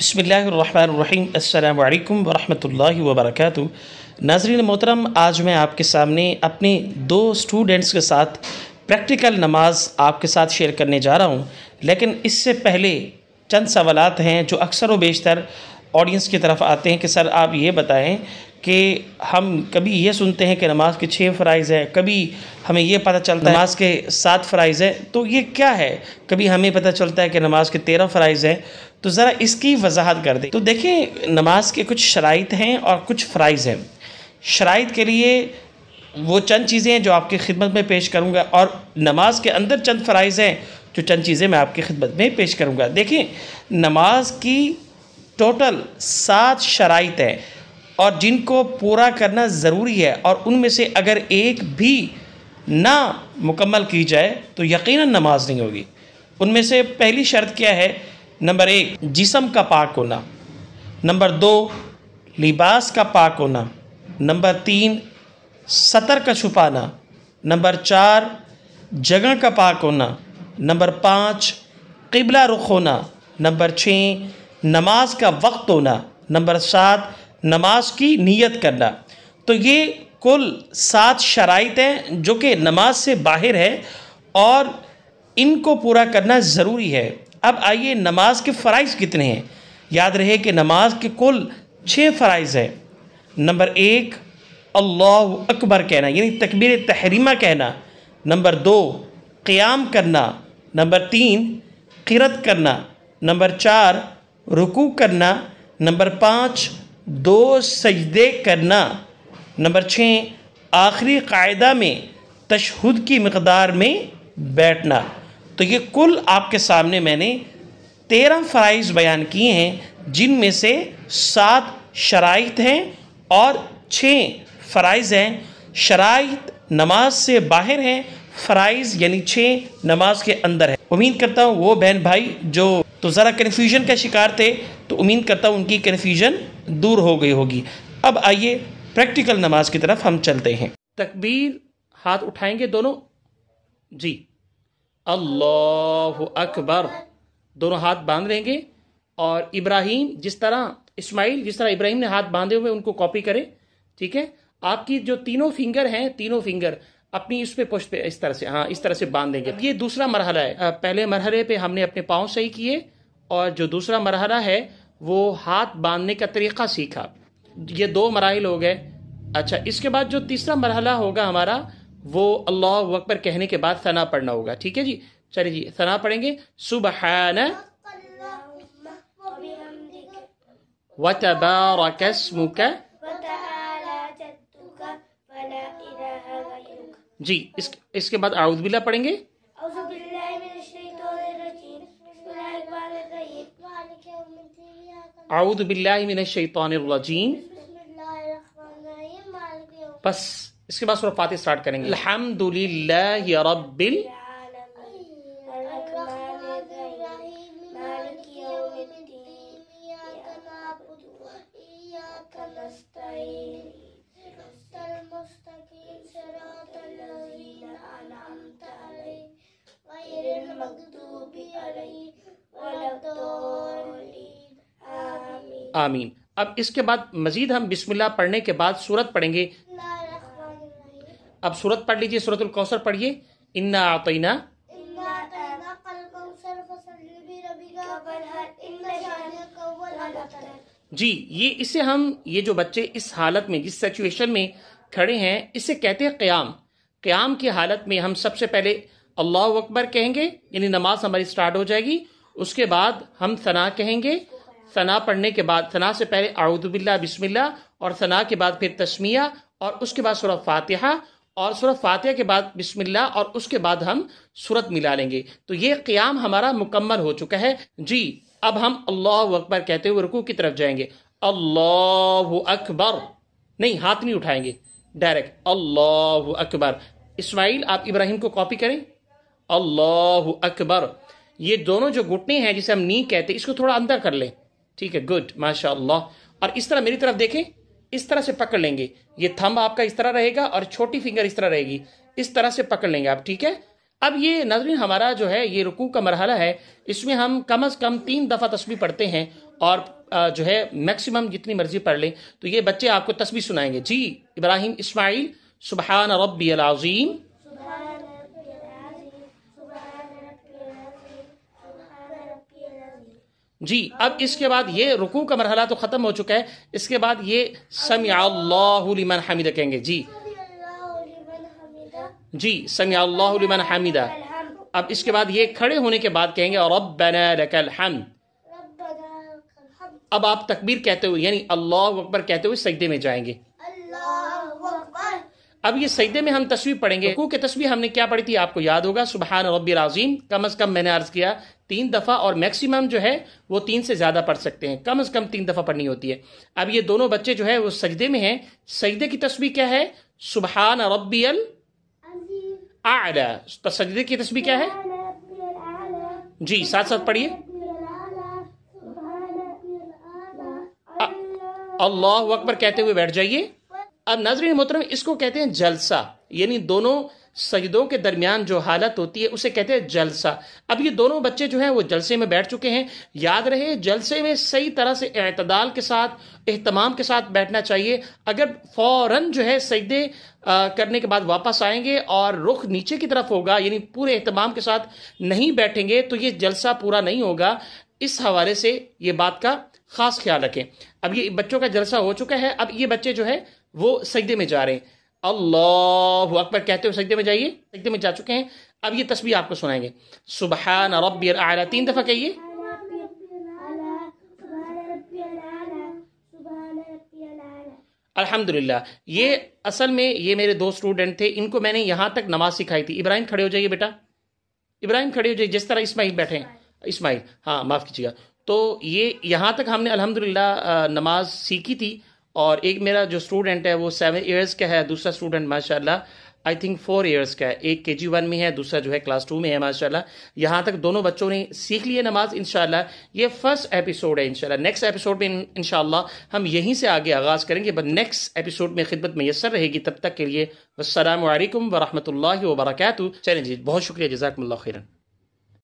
बसमीम् अल्लाम वरहमल वबरक नाजरीन मोहतरम आज मैं आपके सामने अपने दो स्टूडेंट्स के साथ प्रैक्टिकल नमाज आपके साथ शेयर करने जा रहा हूँ लेकिन इससे पहले चंद सवाल हैं जो अक्सर व बेशतर ऑडियंस की तरफ आते हैं कि सर आप ये बताएं कि हम कभी ये सुनते हैं कि नमाज के छः फ़राइज़ हैं कभी हमें यह पता चलता है नमाज के सात फ़राइज़ हैं तो ये क्या है कभी हमें पता चलता है कि नमाज के तेरह फ़राइज़ हैं तो ज़रा इसकी वजाहत कर दें तो देखें नमाज के कुछ शराइ हैं और कुछ फ़राइज़ हैं शराइ के लिए वो चंद चीज़ें हैं जो आपकी खिदमत में पेश करूँगा और नमाज के अंदर चंद फ़राइज़ हैं जो चंद चीज़ें मैं आपकी खिदमत में पेश करूँगा देखें नमाज की टोटल सात शराइ हैं और जिनको पूरा करना ज़रूरी है और उनमें से अगर एक भी ना मुकम्मल की जाए तो यकीनन नमाज नहीं होगी उनमें से पहली शर्त क्या है नंबर एक जिसम का पाक होना नंबर दो लिबास का पाक होना नंबर तीन सतर का छुपाना नंबर चार जगह का पाक होना नंबर पाँच किबला रुख होना नंबर छः नमाज का वक्त होना नंबर सात नमाज की नीयत करना तो ये कुल सात शराइत हैं जो कि नमाज से बाहर है और इनको पूरा करना ज़रूरी है अब आइए नमाज के फ़राइज़ कितने हैं याद रहे कि नमाज के कुल छः फ़राइज़ हैं नंबर एक अल्लाह अकबर कहना यानी तकबीर तहरीमा कहना नंबर दो क़्याम करना नंबर तीन किरत करना नंबर चार रुकू करना नंबर पाँच दो सजदे करना नंबर छः आखिरी कायदा में तशहद की मकदार में बैठना तो ये कुल आपके सामने मैंने तेरह फ़राइज़ बयान किए हैं जिनमें से सात शराइत हैं और छः फ़राइज़ हैं शराइत नमाज से बाहर हैं फ़राइज़ यानी छः नमाज के अंदर है उम्मीद करता हूँ वो बहन भाई जो तो ज़रा कन्फ्यूजन का शिकार थे तो उम्मीद करता हूँ उनकी कन्फ्यूजन दूर हो गई होगी अब आइए प्रैक्टिकल नमाज की तरफ हम चलते हैं तकबीर हाथ उठाएंगे दोनों जी अल्लाह अकबर दोनों हाथ बांध लेंगे और इब्राहिम जिस तरह इस्माइल जिस तरह इब्राहिम ने हाथ बांधे हुए उनको कॉपी करें ठीक है आपकी जो तीनों फिंगर हैं तीनों फिंगर अपनी इस पे पुष्ट पे इस तरह से हाँ इस तरह से बांध देंगे ये दूसरा मरहला है पहले मरहले पे हमने अपने पाँव सही किए और जो दूसरा मरहला है वो हाथ बांधने का तरीक़ा सीखा ये दो मराहल हो गए अच्छा इसके बाद जो तीसरा मरहला होगा हमारा वो अल्लाह अकबर कहने के बाद सना पढ़ना होगा ठीक है जी चलिए जी सना पढ़ेंगे सुबह जी इस, इसके बाद आउदबिल्ला पढ़ेंगे आउद बिल्लाजीम बस इसके बाद सूरह फातिहा स्टार्ट करेंगे अल्हम्दुलिल्लाह रब्बिल आमीन अब इसके बाद मजीद हम बिस्मिल्लाह पढ़ने के बाद सूरत पढ़ेंगे अब सूरत पढ़ लीजिए सूरतुल कौसर पढ़िए इन्ना आतना जी ये इसे हम ये जो बच्चे इस हालत में जिस सिचुएशन में खड़े हैं इसे कहते हैं क़्याम क़्याम की हालत में हम सबसे पहले अल्लाह अकबर कहेंगे यानी नमाज हमारी स्टार्ट हो जाएगी उसके बाद हम सना कहेंगे सना पढ़ने के बाद सना से पहले आउदबिल्ला बिस्मिल्ला और सना के बाद फिर तस्मिया और उसके बाद सुरफ फातिहा और सूरत फातह के बाद बिस्मिल्लाह और उसके बाद हम सूरत मिला लेंगे तो ये क्याम हमारा मुकम्मल हो चुका है जी अब हम अल्लाह अकबर कहते हुए रुकू की तरफ जाएंगे अल्लाह अकबर नहीं हाथ नहीं उठाएंगे डायरेक्ट अल्लाह अकबर इस्माइल आप इब्राहिम को कॉपी करें अल्लाह अकबर ये दोनों जो घुटने हैं जिसे हम नी कहते हैं इसको थोड़ा अंदर कर लें ठीक है गुड माशा और इस तरह मेरी तरफ देखें इस तरह से पकड़ लेंगे ये थंब आपका इस तरह रहेगा और छोटी फिंगर इस तरह रहेगी इस तरह से पकड़ लेंगे आप ठीक है अब ये नजरिन हमारा जो है ये रुकू का मरहला है इसमें हम कम अज़ कम तीन दफ़ा तस्वीर पढ़ते हैं और जो है मैक्सिमम जितनी मर्जी पढ़ लें तो ये बच्चे आपको तस्वीर सुनाएंगे जी इब्राहिम इस्माइल सुबहान रबी अलाजीम जी अब इसके बाद ये रुकू का मरहला तो ख़त्म हो चुका है इसके बाद ये समियाल्लामन हामिदा कहेंगे जी जी समियाल्लामन हामिदा अब इसके बाद ये खड़े होने के बाद कहेंगे और अब अब आप तकबीर कहते हुए यानी अल्लाह अकबर कहते हुए सजदे में जाएंगे अब ये सजदे में हम तस्वीर पढ़ेंगे रुकू की तस्वीर हमने क्या पढ़ी थी आपको याद होगा सुबहान रबी राजीम कम अज़ कम मैंने अर्ज़ किया तीन दफ़ा और मैक्सिमम जो है वो तीन से ज़्यादा पढ़ सकते हैं कम से कम तीन दफ़ा पढ़नी होती है अब ये दोनों बच्चे जो है वो सजदे में हैं सजदे की तस्वीर क्या है सुबहान अल आला तो सजदे की तस्वीर क्या है जी साथ साथ पढ़िए अल्लाह अकबर कहते हुए बैठ जाइए अब नजर मोहतरम इसको कहते हैं जलसा यानी दोनों सजदों के दरमियान जो हालत होती है उसे कहते हैं जलसा अब ये दोनों बच्चे जो हैं वो जलसे में बैठ चुके हैं याद रहे जलसे में सही तरह से अतदाल के साथ अहतमाम के साथ बैठना चाहिए अगर फौरन जो है सजदे करने के बाद वापस आएंगे और रुख नीचे की तरफ होगा यानी पूरे अहतमाम के साथ नहीं बैठेंगे तो ये जलसा पूरा नहीं होगा इस हवाले से ये बात का खास ख्याल रखें अब ये बच्चों का जलसा हो चुका है अब ये बच्चे जो है वो सजदे में जा रहे हैं अल्लाह अकबर कहते हुए सजदे में जाइए सजदे में जा चुके हैं अब ये तस्वीर आपको सुनाएंगे सुबह रब आला तीन दफ़ा कहिए अल्हम्दुलिल्लाह ये असल में ये मेरे दो स्टूडेंट थे इनको मैंने यहाँ तक नमाज सिखाई थी इब्राहिम खड़े हो जाइए बेटा इब्राहिम खड़े हो जाइए जिस तरह इस्माइल बैठे हैं इस्माइल हाँ माफ़ कीजिएगा तो ये यहाँ तक हमने अल्हम्दुलिल्लाह नमाज सीखी थी और एक मेरा जो स्टूडेंट है वो सेवन ईयर्स का है दूसरा स्टूडेंट माशाल्लाह आई थिंक फोर ईयर्स का है एक के जी वन में है दूसरा जो है क्लास टू में है माशाल्लाह यहाँ तक दोनों बच्चों ने सीख ली है नमाज इनशाला ये फर्स्ट एपिसोड है इनशाला नेक्स्ट एपिसोड में इनशाला हम यहीं से आगे आगाज़ करेंगे बट नेक्स्ट एपिसोड में खिदमत मैसर रहेगी तब तक के लिए असल वरहमल वर्क चैलेंज जी बहुत शुक्रिया जजाक खरन